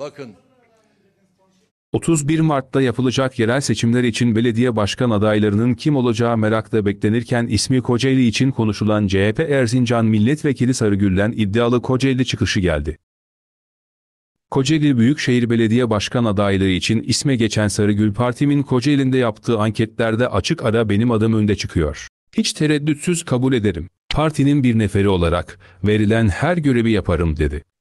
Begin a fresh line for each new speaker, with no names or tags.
Bakın
31 Mart'ta yapılacak yerel seçimler için belediye başkan adaylarının kim olacağı merakla beklenirken ismi Kocaeli için konuşulan CHP Erzincan Milletvekili Sarıgül'den iddialı Kocaeli çıkışı geldi. Kocaeli Büyükşehir Belediye Başkan adaylığı için isme geçen Sarıgül Parti'nin Kocaeli'nde yaptığı anketlerde açık ara benim adım önde çıkıyor. Hiç tereddütsüz kabul ederim. Partinin bir neferi olarak verilen her görevi yaparım dedi.